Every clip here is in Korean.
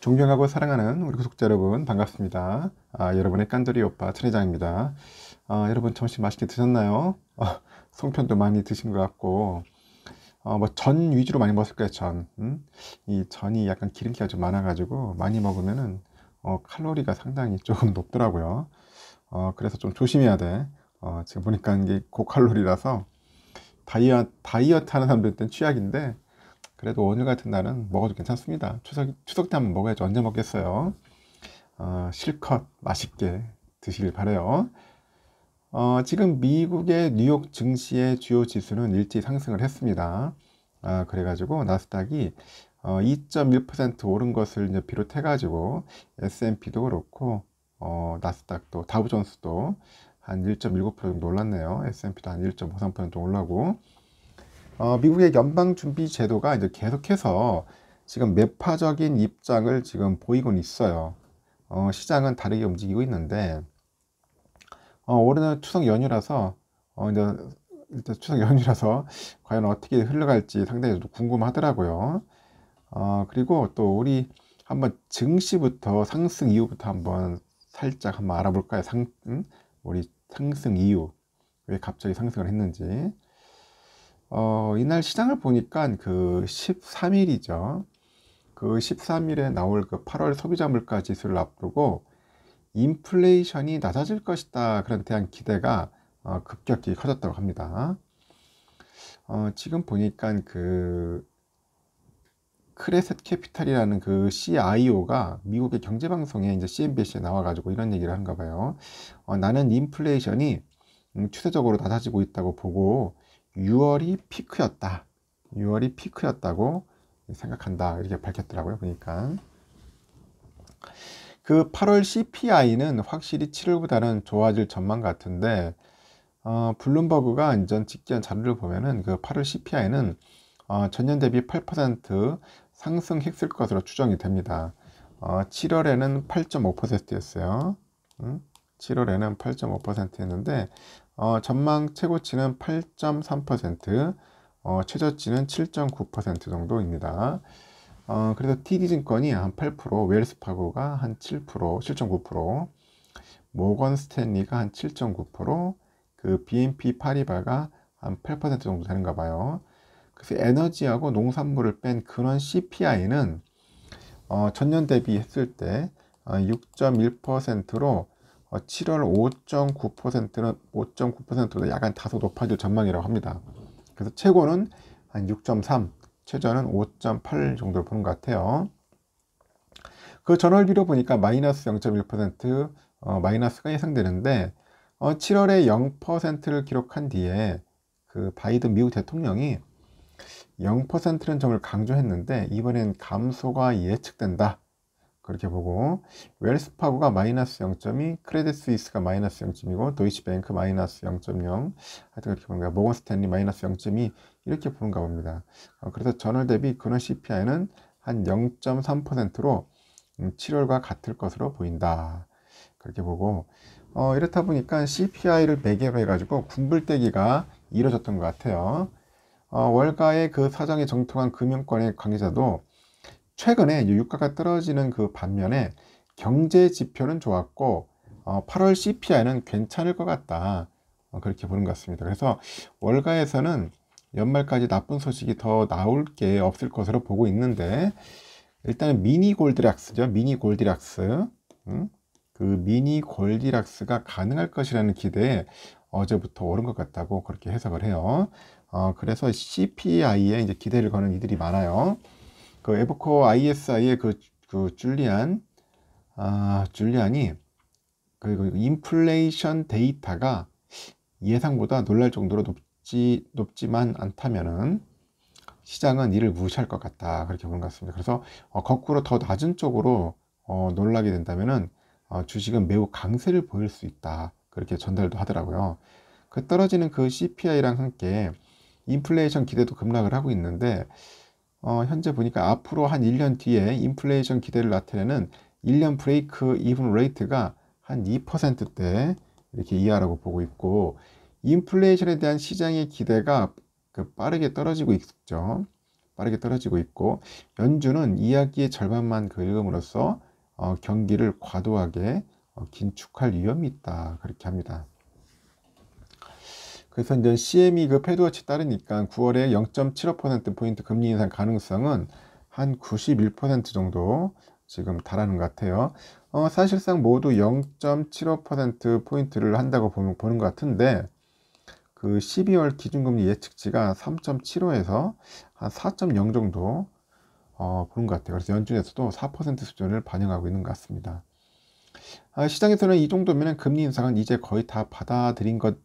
존경하고 사랑하는 우리 구독자 여러분 반갑습니다. 아, 여러분의 깐돌이 오빠 천회장입니다. 아, 여러분 점심 맛있게 드셨나요? 아, 송편도 많이 드신 것 같고 어, 뭐전 위주로 많이 먹었을 거예요 전. 음? 이 전이 약간 기름기가 좀 많아가지고 많이 먹으면은 어, 칼로리가 상당히 조금 높더라고요. 어, 그래서 좀 조심해야 돼. 어, 지금 보니까 이게 고칼로리라서 다이어, 다이어트 하는 사람들 한테는 취약인데 그래도 오늘 같은 날은 먹어도 괜찮습니다. 추석, 추석 때 한번 먹어야지 언제 먹겠어요? 어, 실컷 맛있게 드시길 바래요. 어, 지금 미국의 뉴욕 증시의 주요 지수는 일찍 상승을 했습니다. 아, 그래가지고 나스닥이 어, 2.1% 오른 것을 이제 비롯해가지고 S&P도 그렇고 어, 나스닥도 다우존스도 한 1.7% 정도 올랐네요. S&P도 한 1.53% 정도 올라고 어, 미국의 연방준비제도가 이제 계속해서 지금 매파적인 입장을 지금 보이곤 있어요. 어, 시장은 다르게 움직이고 있는데 어, 올해는 추석 연휴라서 어, 이제 일단 추석 연휴라서 과연 어떻게 흘러갈지 상당히 궁금하더라고요. 어, 그리고 또 우리 한번 증시부터 상승 이후부터 한번 살짝 한번 알아볼까요? 상, 음? 우리 상승 이유 왜 갑자기 상승을 했는지 어, 이날 시장을 보니까 그 13일이죠. 그 13일에 나올 그 8월 소비자 물가 지수를 앞두고 인플레이션이 낮아질 것이다. 그런 대한 기대가 어, 급격히 커졌다고 합니다. 어, 지금 보니까 그 크레셋 캐피탈이라는 그 CIO가 미국의 경제 방송에 이제 CNBC에 나와가지고 이런 얘기를 한가 봐요. 어, 나는 인플레이션이 음, 추세적으로 낮아지고 있다고 보고 6월이 피크였다. 6월이 피크였다고 생각한다. 이렇게 밝혔더라고요. 보니까. 그 8월 CPI는 확실히 7월보다는 좋아질 전망 같은데, 어, 블룸버그가 인전 집계한 자료를 보면은 그 8월 CPI는 어, 전년 대비 8% 상승했을 것으로 추정이 됩니다. 어, 7월에는 8.5%였어요. 음? 7월에는 8.5%였는데 어, 전망 최고치는 8.3%, 어, 최저치는 7.9% 정도입니다. 어, 그래서 TD증권이 한 8%, 웰스파고가 한 7%, 7.9%, 모건 스탠리가 한 7.9%, 그 BNP 파리바가 한 8% 정도 되는가 봐요. 그래서 에너지하고 농산물을 뺀 근원 CPI는 어, 전년 대비했을 때 어, 6.1%로 7월 5.9%는 5.9%보다 약간 다소 높아질 전망이라고 합니다. 그래서 최고는 한 6.3, 최저는 5.8정도를 보는 것 같아요. 그 전월비로 보니까 마이너스 0.1% 어, 마이너스가 예상되는데 어, 7월에 0%를 기록한 뒤에 그 바이든 미국 대통령이 0%라는 점을 강조했는데 이번엔 감소가 예측된다 그렇게 보고 웰스파고가 마이너스 0.2, 크레디 스위스가 마이너스 0.2고 도이치뱅크 마이너스 0.0 하여튼 그렇게 보는 거야. 모건 스탠리 마이너스 0.2 이렇게 보는가 봅니다. 어, 그래서 전월 대비 근원 CPI는 한 0.3%로 7월과 음, 같을 것으로 보인다. 그렇게 보고 어, 이렇다 보니까 CPI를 매개로 해가지고 군불대기가 이루어졌던 것 같아요. 어, 월가의 그 사정에 정통한 금융권의 관계자도 최근에 유가가 떨어지는 그 반면에 경제 지표는 좋았고 8월 어, CPI는 괜찮을 것 같다 어, 그렇게 보는 것 같습니다. 그래서 월가에서는 연말까지 나쁜 소식이 더 나올 게 없을 것으로 보고 있는데 일단은 미니 골드락스죠. 미니 골드락스 음? 그 미니 골디락스가 가능할 것이라는 기대에 어제부터 오른 것 같다고 그렇게 해석을 해요. 어, 그래서 CPI에 이제 기대를 거는 이들이 많아요. 그에브코 ISI의 그, 그 줄리안, 아, 줄리안이 그, 그 인플레이션 데이터가 예상보다 놀랄 정도로 높지, 높지만 않다면은 시장은 이를 무시할 것 같다. 그렇게 보는 것 같습니다. 그래서 어, 거꾸로 더 낮은 쪽으로 어, 놀라게 된다면은 어, 주식은 매우 강세를 보일 수 있다. 그렇게 전달도 하더라고요. 그 떨어지는 그 CPI랑 함께 인플레이션 기대도 급락을 하고 있는데 어, 현재 보니까 앞으로 한 1년 뒤에 인플레이션 기대를 나타내는 1년 브레이크 이븐 레이트가 한 2%대 이렇게 이하라고 보고 있고 인플레이션에 대한 시장의 기대가 그 빠르게 떨어지고 있죠. 빠르게 떨어지고 있고 연준은 이야기의 절반만 그 긁음으로써 어, 경기를 과도하게 어, 긴축할 위험이 있다 그렇게 합니다. 그래서 이제 c m e 그 패드워치 따르니까 9월에 0.75%포인트 금리 인상 가능성은 한 91% 정도 지금 달하는 것 같아요. 어, 사실상 모두 0.75%포인트를 한다고 보는, 보는 것 같은데, 그 12월 기준금리 예측치가 3.75에서 한 4.0 정도 어, 보는 것 같아요. 그래서 연준에서도 4% 수준을 반영하고 있는 것 같습니다. 아, 시장에서는 이 정도면 금리 인상은 이제 거의 다 받아들인 것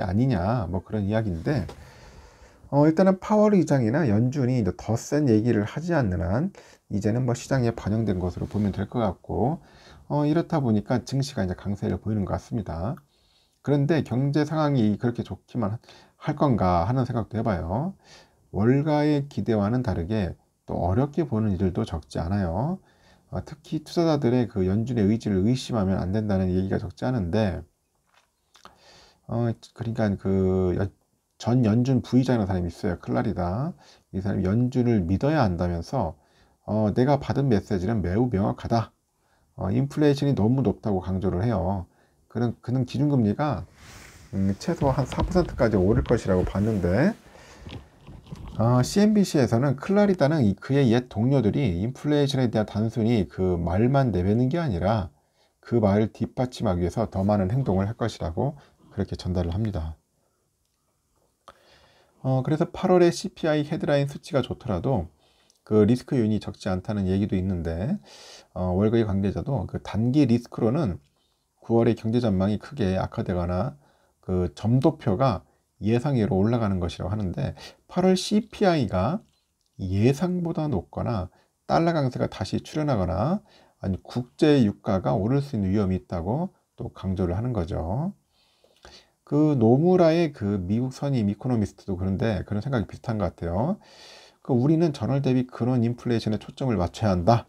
아니냐 뭐 그런 이야기인데 어, 일단은 파월 의장이나 연준이 더 센 얘기를 하지 않는 한 이제는 뭐 시장에 반영된 것으로 보면 될 것 같고 어, 이렇다 보니까 증시가 이제 강세를 보이는 것 같습니다. 그런데 경제 상황이 그렇게 좋기만 할 건가 하는 생각도 해봐요. 월가의 기대와는 다르게 또 어렵게 보는 일들도 적지 않아요. 어, 특히 투자자들의 그 연준의 의지를 의심하면 안 된다는 얘기가 적지 않은데 어, 그러니까 그 전 연준 부의장이라는 사람이 있어요. 클라리다. 이 사람이 연준을 믿어야 한다면서 어, 내가 받은 메시지는 매우 명확하다. 어, 인플레이션이 너무 높다고 강조를 해요. 그런 그는 기준금리가 음, 최소 한 4%까지 오를 것이라고 봤는데 어, CNBC에서는 클라리다는 그의 옛 동료들이 인플레이션에 대한 단순히 그 말만 내뱉는 게 아니라 그 말을 뒷받침하기 위해서 더 많은 행동을 할 것이라고 그렇게 전달을 합니다. 어, 그래서 8월에 CPI 헤드라인 수치가 좋더라도 그 리스크 요인이 적지 않다는 얘기도 있는데 어, 월급의 관계자도 그 단기 리스크로는 9월의 경제 전망이 크게 악화되거나 그 점도표가 예상외로 올라가는 것이라고 하는데 8월 CPI가 예상보다 높거나 달러 강세가 다시 출현하거나 아니 국제 유가가 오를 수 있는 위험이 있다고 또 강조를 하는 거죠. 그 노무라의 그 미국 선임 이코노미스트도 그런데 그런 생각이 비슷한 것 같아요. 그 우리는 전월 대비 그런 인플레이션에 초점을 맞춰야 한다.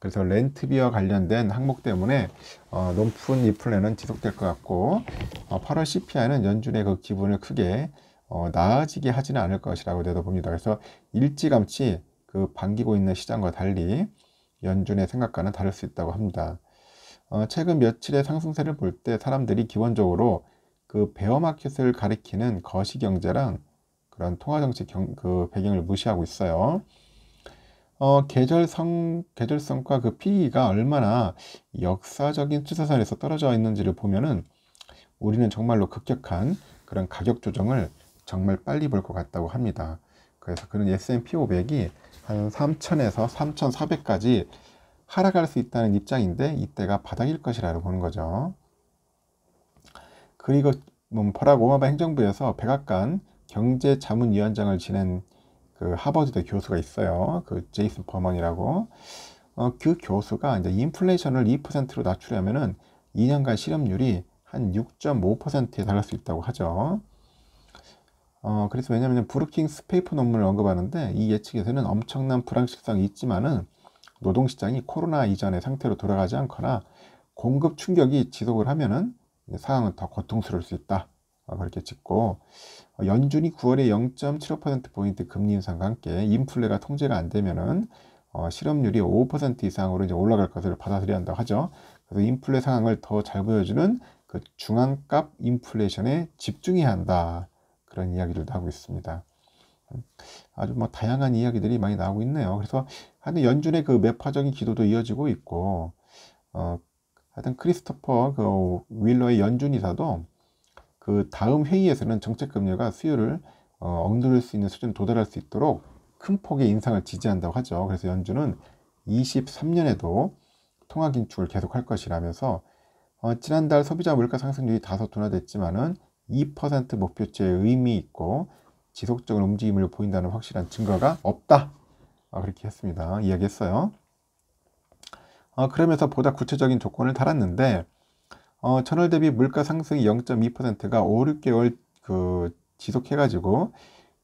그래서 렌트비와 관련된 항목 때문에 어, 높은 인플레는 지속될 것 같고 어, 8월 CPI는 연준의 그 기분을 크게 어, 나아지게 하지는 않을 것이라고 내다봅니다. 그래서 일찌감치 그 반기고 있는 시장과 달리 연준의 생각과는 다를 수 있다고 합니다. 어, 최근 며칠의 상승세를 볼 때 사람들이 기본적으로 그 베어마켓을 가리키는 거시경제랑 그런 통화정책 경, 그 배경을 무시하고 있어요. 어, 계절성, 계절성과 그 PE가 얼마나 역사적인 추세선에서 떨어져 있는지를 보면은 우리는 정말로 급격한 그런 가격 조정을 정말 빨리 볼 것 같다고 합니다. 그래서 그런 S&P 500이 한 3,000에서 3,400까지 하락할 수 있다는 입장인데 이때가 바닥일 것이라고 보는 거죠. 그리고 퍼락 뭐 오마바 행정부에서 백악관 경제자문위원장을 지낸 그 하버드대 교수가 있어요. 그 제이슨 버먼이라고. 어, 그 교수가 이제 인플레이션을 2%로 낮추려면은 2년간 실업률이 한 6.5%에 달할 수 있다고 하죠. 어, 그래서 왜냐면 브루킹스 페이퍼 논문을 언급하는데 이 예측에서는 엄청난 불황식성이 있지만은 노동시장이 코로나 이전의 상태로 돌아가지 않거나 공급 충격이 지속을 하면은 상황은 더 고통스러울 수 있다. 어, 그렇게 찍고 어, 연준이 9월에 0.75%포인트 금리 인상과 함께 인플레가 통제가 안 되면은 어, 실업률이 5% 이상으로 이제 올라갈 것을 받아들여야 한다고 하죠. 그래서 인플레 상황을 더 잘 보여주는 그 중앙값 인플레이션에 집중해야 한다. 그런 이야기들도 하고 있습니다. 아주 뭐 다양한 이야기들이 많이 나오고 있네요. 그래서 하여튼 연준의 그 매파적인 기도도 이어지고 있고, 어, 하여튼 크리스토퍼 그 윌러의 연준이사도 그 다음 회의에서는 정책금리가 수요를 어, 억누를 수 있는 수준에 도달할 수 있도록 큰 폭의 인상을 지지한다고 하죠. 그래서 연준은 23년에도 통화 긴축을 계속할 것이라면서 어, 지난달 소비자 물가 상승률이 다소 둔화됐지만은 2% 목표치에 의미 있고 지속적인 움직임을 보인다는 확실한 증거가 없다. 어, 그렇게 했습니다. 이야기했어요. 어, 그러면서 보다 구체적인 조건을 달았는데 어, 전월 대비 물가 상승이 0.2%가 5, 6개월 그 지속해가지고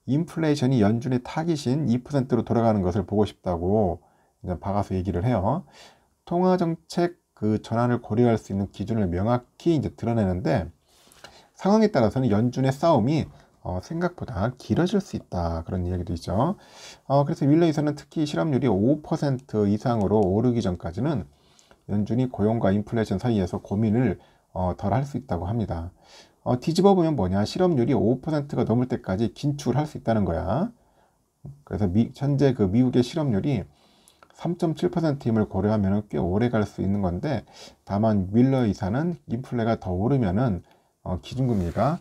인플레이션이 연준의 타깃인 2%로 돌아가는 것을 보고 싶다고 박아서 얘기를 해요. 통화 정책 그 전환을 고려할 수 있는 기준을 명확히 이제 드러내는데 상황에 따라서는 연준의 싸움이 어, 생각보다 길어질 수 있다 그런 이야기도 있죠. 어, 그래서 윌러이서는 특히 실업률이 5% 이상으로 오르기 전까지는 연준이 고용과 인플레이션 사이에서 고민을 어, 덜 할 수 있다고 합니다. 어, 뒤집어 보면 뭐냐 실업률이 5%가 넘을 때까지 긴축을 할 수 있다는 거야. 그래서 미, 현재 그 미국의 실업률이 3.7%임을 고려하면 꽤 오래 갈 수 있는 건데 다만 윌러 이사는 인플레가 더 오르면은 어, 기준금리가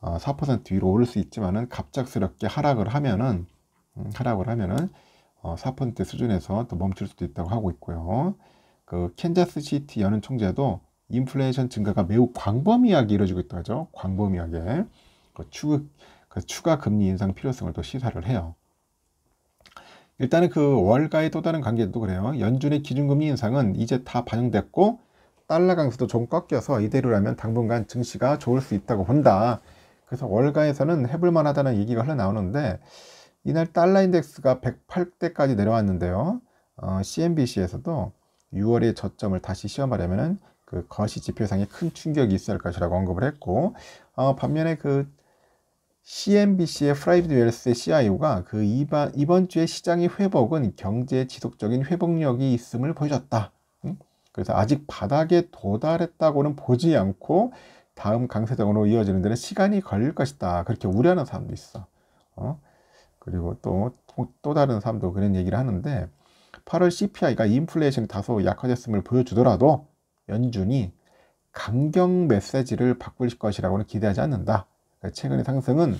4% 어, 위로 오를 수 있지만은 갑작스럽게 하락을 하면은 음, 하락을 하면은 4% 어, 수준에서 또 멈출 수도 있다고 하고 있고요. 그 캔자스 시티 여는 총재도 인플레이션 증가가 매우 광범위하게 이루어지고 있다고 하죠. 광범위하게 그 추, 그 추가 금리 인상 필요성을 또 시사를 해요. 일단은 그 월가의 또 다른 관계도 그래요. 연준의 기준금리 인상은 이제 다 반영됐고 달러 강세도 좀 꺾여서 이대로라면 당분간 증시가 좋을 수 있다고 본다. 그래서 월가에서는 해볼 만하다는 얘기가 흘러나오는데 이날 달러 인덱스가 108대까지 내려왔는데요. 어, CNBC에서도 6월의 저점을 다시 시험하려면은 그 거시 지표상에 큰 충격이 있을 것이라고 언급을 했고 어, 반면에 그 CNBC의 프라이빗 웰스의 CIO가 그 이번, 이번 주에 시장의 회복은 경제의 지속적인 회복력이 있음을 보여줬다. 그래서 아직 바닥에 도달했다고는 보지 않고 다음 강세장으로 이어지는 데는 시간이 걸릴 것이다. 그렇게 우려하는 사람도 있어. 어? 그리고 또, 또 다른 사람도 그런 얘기를 하는데 8월 CPI가 인플레이션이 다소 약화됐음을 보여주더라도 연준이 강경 메시지를 바꿀 것이라고는 기대하지 않는다. 그러니까 최근의 상승은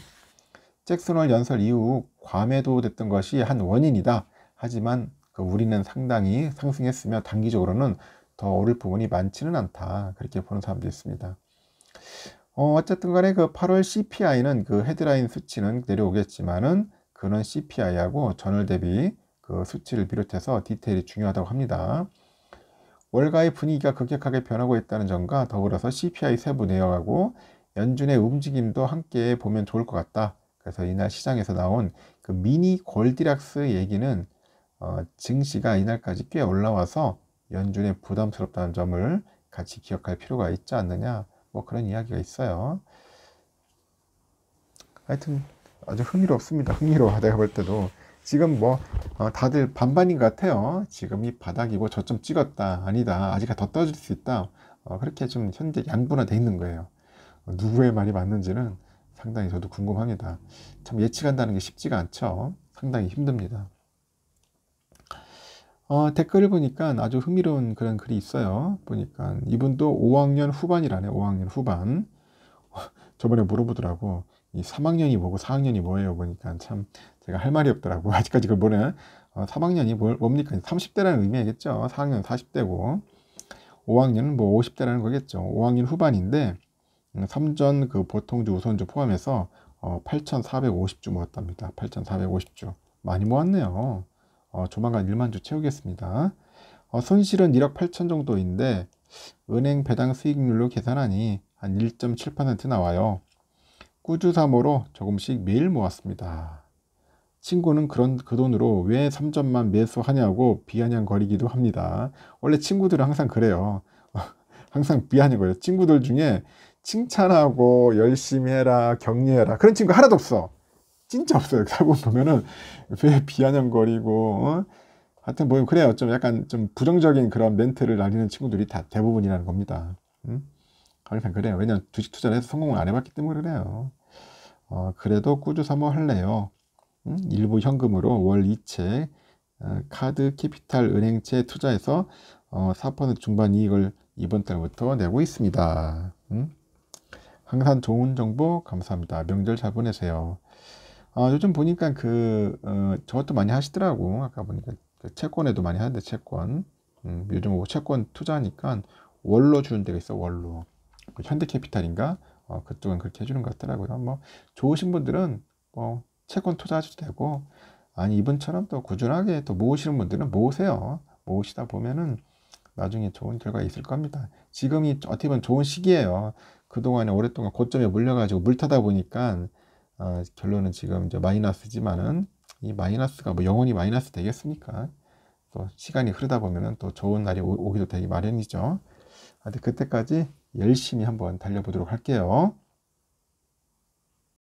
잭슨홀 연설 이후 과매도됐던 것이 한 원인이다. 하지만 그 우리는 상당히 상승했으며 단기적으로는 더 오를 부분이 많지는 않다. 그렇게 보는 사람도 있습니다. 어, 어쨌든 간에 그 8월 CPI는 그 헤드라인 수치는 내려오겠지만은 그런 CPI하고 전월 대비 그 수치를 비롯해서 디테일이 중요하다고 합니다. 월가의 분위기가 급격하게 변하고 있다는 점과 더불어서 CPI 세부 내역하고 연준의 움직임도 함께 보면 좋을 것 같다. 그래서 이날 시장에서 나온 그 미니 골디락스 얘기는 어, 증시가 이날까지 꽤 올라와서 연준의 부담스럽다는 점을 같이 기억할 필요가 있지 않느냐 뭐 그런 이야기가 있어요. 하여튼 아주 흥미롭습니다. 흥미로워. 내가 볼 때도. 지금 뭐 어, 다들 반반인 것 같아요. 지금이 바닥이고 뭐 저점 찍었다. 아니다. 아직 더 떨어질 수 있다. 어, 그렇게 좀 현재 양분화돼 있는 거예요. 어, 누구의 말이 맞는지는 상당히 저도 궁금합니다. 참 예측한다는 게 쉽지가 않죠. 상당히 힘듭니다. 어, 댓글을 보니까 아주 흥미로운 그런 글이 있어요. 보니까 이분도 5학년 후반이라네. 5학년 후반. 저번에 물어보더라고. 이 3학년이 뭐고 4학년이 뭐예요? 보니까 참 제가 할 말이 없더라고. 아직까지 그걸 모르 어, 3학년이 뭘, 뭡니까? 30대라는 의미겠죠. 4학년 40대고 5학년은 뭐 50대라는 거겠죠. 5학년 후반인데 3전 그 보통주 우선주 포함해서 어, 8,450주 모았답니다. 8,450주 많이 모았네요. 어, 조만간 1만 주 채우겠습니다. 어, 손실은 1억 8천 정도인데 은행 배당 수익률로 계산하니 한 1.7% 나와요. 꾸주삼모로 조금씩 매일 모았습니다. 친구는 그런 그 돈으로 왜 3점만 매수하냐고 비아냥거리기도 합니다. 원래 친구들은 항상 그래요. 항상 비아냥거려요. 친구들 중에 칭찬하고 열심히 해라, 격려해라 그런 친구 하나도 없어. 진짜 없어요. 대고 보면은 왜 비아냥거리고 어? 하여튼 뭐 그래요. 좀 약간 좀 부정적인 그런 멘트를 날리는 친구들이 다 대부분이라는 겁니다. 음? 항상 그래요. 왜냐 주식 투자를 해서 성공을 안 해봤기 때문에 그래요. 어, 그래도 꾸준 사모 할래요. 음? 일부 현금으로 월 2채 어, 카드 캐피탈 은행채 투자해서 어, 4% 중반 이익을 이번 달부터 내고 있습니다. 음? 항상 좋은 정보 감사합니다. 명절 잘 보내세요. 어, 요즘 보니까 그 어, 저것도 많이 하시더라고. 아까 보니까 그 채권에도 많이 하는데 채권. 음, 요즘 뭐 채권 투자하니까 월로 주는 데가 있어 월로. 그 현대캐피탈인가 어, 그쪽은 그렇게 해주는 것 같더라고요. 뭐 좋으신 분들은 뭐 채권 투자하셔도 되고 아니 이분처럼 또 꾸준하게 또 모으시는 분들은 모으세요. 모으시다 보면은 나중에 좋은 결과가 있을 겁니다. 지금이 어떻게 보면 좋은 시기예요. 그동안에 오랫동안 고점에 물려가지고 물타다 보니까 아, 결론은 지금 이제 마이너스지만은 이 마이너스가 뭐 영원히 마이너스 되겠습니까? 또 시간이 흐르다 보면은 또 좋은 날이 오, 오기도 되기 마련이죠. 하여튼 그때까지 열심히 한번 달려보도록 할게요.